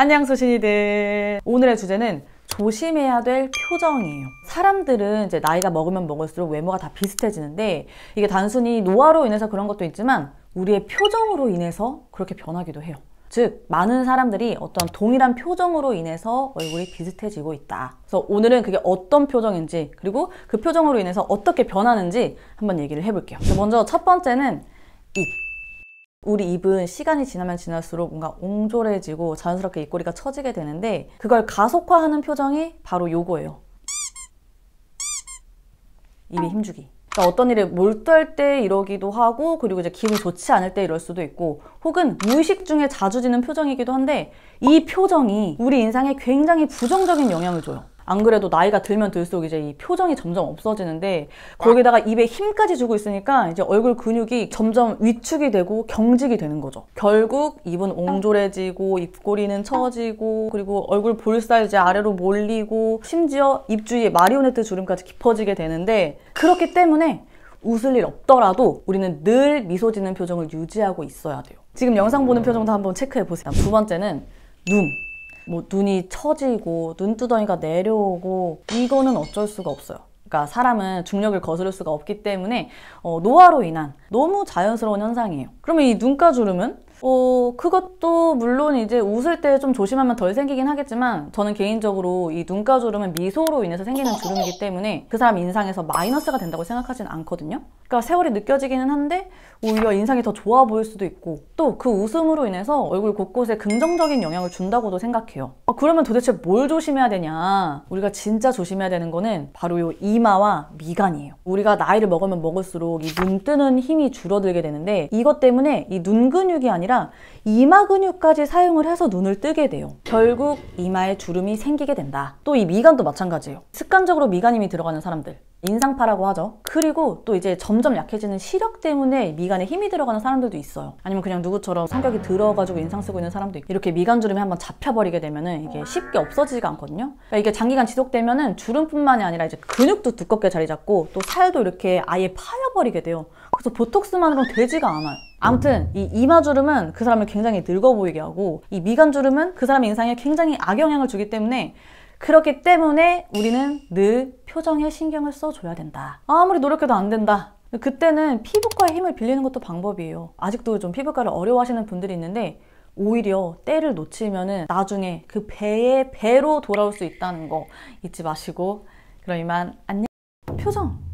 안녕 소신이들 오늘의 주제는 조심해야 될 표정이에요 사람들은 이제 나이가 먹으면 먹을수록 외모가 다 비슷해지는데 이게 단순히 노화로 인해서 그런 것도 있지만 우리의 표정으로 인해서 그렇게 변하기도 해요 즉 많은 사람들이 어떤 동일한 표정으로 인해서 얼굴이 비슷해지고 있다 그래서 오늘은 그게 어떤 표정인지 그리고 그 표정으로 인해서 어떻게 변하는지 한번 얘기를 해볼게요 먼저 첫 번째는 입 우리 입은 시간이 지나면 지날수록 뭔가 옹졸해지고 자연스럽게 입꼬리가 처지게 되는데 그걸 가속화하는 표정이 바로 요거예요. 입에 힘주기. 그러니까 어떤 일에 몰두할 때 이러기도 하고 그리고 이제 기분 좋지 않을 때 이럴 수도 있고 혹은 무의식 중에 자주 지는 표정이기도 한데 이 표정이 우리 인상에 굉장히 부정적인 영향을 줘요. 안 그래도 나이가 들면 들수록 이제 이 표정이 점점 없어지는데 거기다가 입에 힘까지 주고 있으니까 이제 얼굴 근육이 점점 위축이 되고 경직이 되는 거죠. 결국 입은 옹졸해지고 입꼬리는 처지고 그리고 얼굴 볼살 이제 아래로 몰리고 심지어 입 주위에 마리오네트 주름까지 깊어지게 되는데 그렇기 때문에 웃을 일 없더라도 우리는 늘 미소 짓는 표정을 유지하고 있어야 돼요. 지금 영상 보는 음. 표정도 한번 체크해 보세요. 두 번째는 눈. 뭐 눈이 처지고 눈두덩이가 내려오고 이거는 어쩔 수가 없어요. 그러니까 사람은 중력을 거스를 수가 없기 때문에 어, 노화로 인한 너무 자연스러운 현상이에요. 그러면 이 눈가 주름은 어, 그것도 물론 이제 웃을 때 좀 조심하면 덜 생기긴 하겠지만 저는 개인적으로 이 눈가 주름은 미소로 인해서 생기는 주름이기 때문에 그 사람 인상에서 마이너스가 된다고 생각하진 않거든요. 그러니까 세월이 느껴지기는 한데 오히려 인상이 더 좋아 보일 수도 있고 또 그 웃음으로 인해서 얼굴 곳곳에 긍정적인 영향을 준다고도 생각해요. 어, 그러면 도대체 뭘 조심해야 되냐? 우리가 진짜 조심해야 되는 거는 바로 이 이마와 미간이에요. 우리가 나이를 먹으면 먹을수록 이 눈 뜨는 힘이 줄어들게 되는데 이것 때문에 이 눈 근육이 아니라 아니라 이마 근육까지 사용을 해서 눈을 뜨게 돼요. 결국 이마에 주름이 생기게 된다. 또 이 미간도 마찬가지예요. 습관적으로 미간힘이 들어가는 사람들 인상파라고 하죠. 그리고 또 이제 점점 약해지는 시력 때문에 미간에 힘이 들어가는 사람들도 있어요. 아니면 그냥 누구처럼 성격이 들어가지고 인상 쓰고 있는 사람도 있고 이렇게 미간 주름이 한번 잡혀버리게 되면은 이게 쉽게 없어지지가 않거든요. 그러니까 이게 장기간 지속되면은 주름뿐만이 아니라 이제 근육도 두껍게 자리 잡고 또 살도 이렇게 아예 파여버리게 돼요. 그래서 보톡스만으로는 되지가 않아요. 아무튼 음. 이 이마 주름은 그 사람을 굉장히 늙어 보이게 하고 이 미간 주름은 그 사람 인상에 굉장히 악영향을 주기 때문에 그렇기 때문에 우리는 늘 표정에 신경을 써줘야 된다. 아무리 노력해도 안 된다. 그때는 피부과의 힘을 빌리는 것도 방법이에요. 아직도 좀 피부과를 어려워하시는 분들이 있는데 오히려 때를 놓치면은 나중에 그 배의 배로 돌아올 수 있다는 거 잊지 마시고 그럼 이만 안녕. 표정